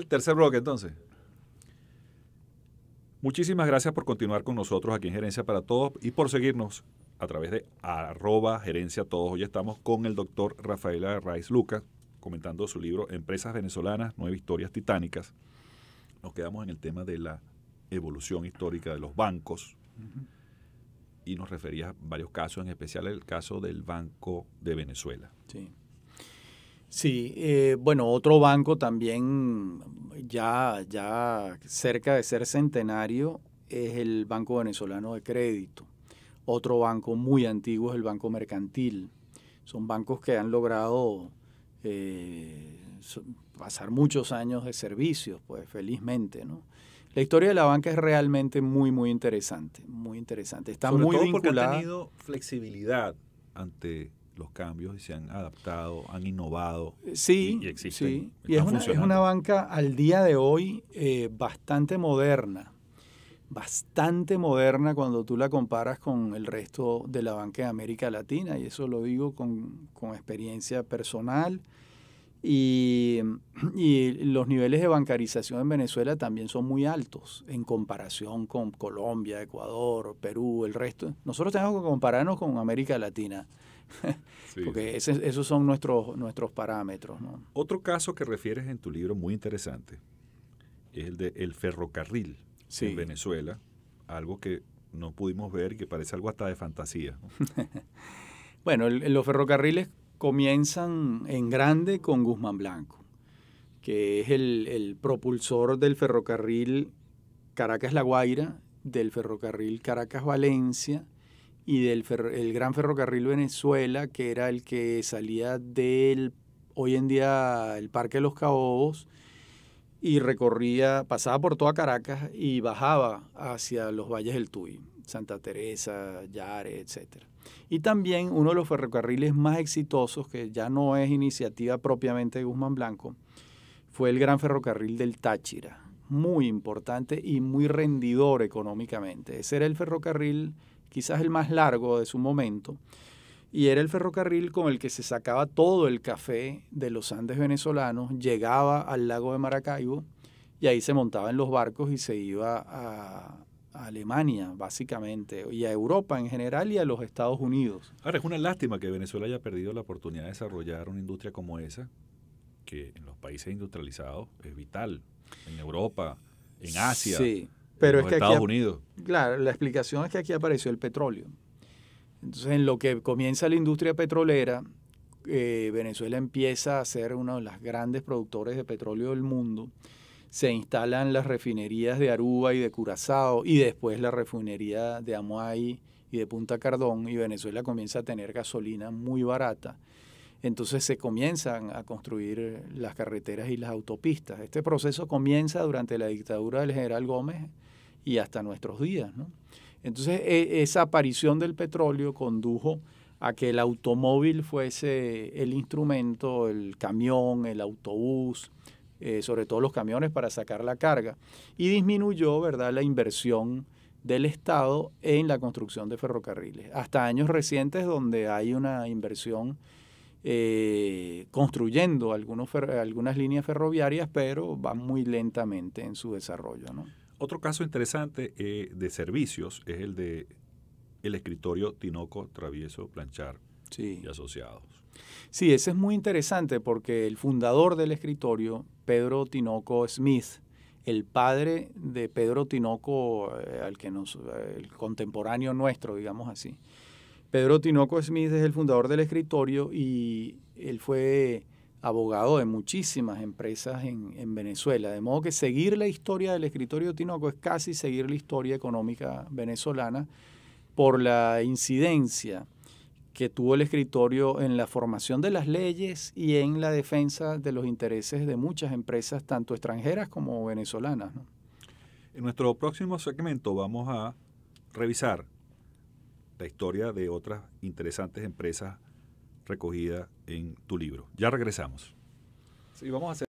El tercer bloque, entonces. Muchísimas gracias por continuar con nosotros aquí en Gerencia para Todos y por seguirnos a través de arroba gerencia todos. Hoy estamos con el doctor Rafael Arraiz Lucas comentando su libro Empresas Venezolanas, Nueve Historias Titánicas. Nos quedamos en el tema de la evolución histórica de los bancos y nos refería a varios casos, en especial el caso del Banco de Venezuela. Sí. Sí, eh, bueno, otro banco también ya, ya cerca de ser centenario es el Banco Venezolano de Crédito. Otro banco muy antiguo es el Banco Mercantil. Son bancos que han logrado eh, pasar muchos años de servicios, pues felizmente, ¿no? La historia de la banca es realmente muy, muy interesante, muy interesante. Está muy todo porque ha tenido flexibilidad ante los cambios y se han adaptado, han innovado. Sí, Y es una, es una, banca al día de hoy eh, bastante moderna, bastante moderna cuando tú la comparas con el resto de la banca de América Latina, y eso lo digo con, con experiencia personal. Y, y, los niveles de bancarización en Venezuela también son muy altos en comparación con Colombia, Ecuador, Perú, el resto. Nosotros tenemos que compararnos con América Latina. Porque esos son nuestros, nuestros parámetros. Otro caso que refieres en tu libro muy interesante es el del ferrocarril en Venezuela, algo que no pudimos ver y que parece algo hasta de fantasía. bueno, los ferrocarriles comienzan en grande con Guzmán Blanco, que es el propulsor del ferrocarril Caracas-La Guaira, del ferrocarril Caracas-Valencia, y del el gran ferrocarril Venezuela, que era el que salía del hoy en día el Parque de los Cabobos, y recorría, pasaba por toda Caracas y bajaba hacia los valles del Tuy, Santa Teresa, Yare, etc. Y también uno de los ferrocarriles más exitosos, que ya no es iniciativa propiamente de Guzmán Blanco, fue el gran ferrocarril del Táchira, muy importante y muy rendidor económicamente. Ese era el ferrocarril quizás el más largo de su momento, y era el ferrocarril con el que se sacaba todo el café de los Andes venezolanos, llegaba al lago de Maracaibo y ahí se montaba en los barcos y se iba a, Alemania, básicamente, y a Europa en general y a los Estados Unidos. Ahora, es una lástima que Venezuela haya perdido la oportunidad de desarrollar una industria como esa, que en los países industrializados es vital, en Europa, en Asia. Pero es que Estados aquí, Unidos. Claro, la explicación es que aquí apareció el petróleo. Entonces, en lo que comienza la industria petrolera, eh, Venezuela empieza a ser uno de los grandes productores de petróleo del mundo. Se instalan las refinerías de Aruba y de Curazao y después la refinería de Amuay y de Punta Cardón y Venezuela comienza a tener gasolina muy barata. Entonces se comienzan a construir las carreteras y las autopistas. Este proceso comienza durante la dictadura del general Gómez y hasta nuestros días. ¿no? Entonces, e, esa aparición del petróleo condujo a que el automóvil fuese el instrumento, el camión, el autobús, eh, sobre todo los camiones para sacar la carga, y disminuyó ¿verdad? la inversión del Estado en la construcción de ferrocarriles, hasta años recientes donde hay una inversión eh, construyendo algunas líneas ferroviarias, pero van muy lentamente en su desarrollo. Otro caso interesante eh, de servicios es el de el escritorio Tinoco Travieso Planchar y Asociados. Sí, ese es muy interesante porque el fundador del escritorio, Pedro Tinoco Smith, el padre de Pedro Tinoco, eh, al que nos, el contemporáneo nuestro, digamos así. Pedro Tinoco Smith es el fundador del escritorio y él fue abogado de muchísimas empresas en, Venezuela. De modo que seguir la historia del escritorio Tinoco es casi seguir la historia económica venezolana por la incidencia que tuvo el escritorio en la formación de las leyes y en la defensa de los intereses de muchas empresas, tanto extranjeras como venezolanas. En nuestro próximo segmento vamos a revisar la historia de otras interesantes empresas recogida en tu libro. Ya regresamos. Sí, vamos a hacer